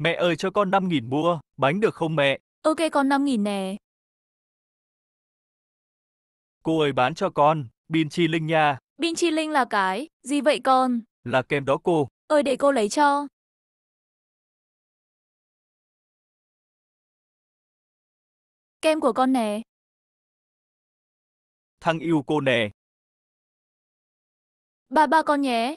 Mẹ ơi cho con 5.000 mua, bánh được không mẹ? Ok con 5.000 nè. Cô ơi bán cho con, pin chi linh nha. Pin chi linh là cái, gì vậy con? Là kem đó cô. Ơi để cô lấy cho. Kem của con nè. Thằng yêu cô nè. Ba ba con nhé.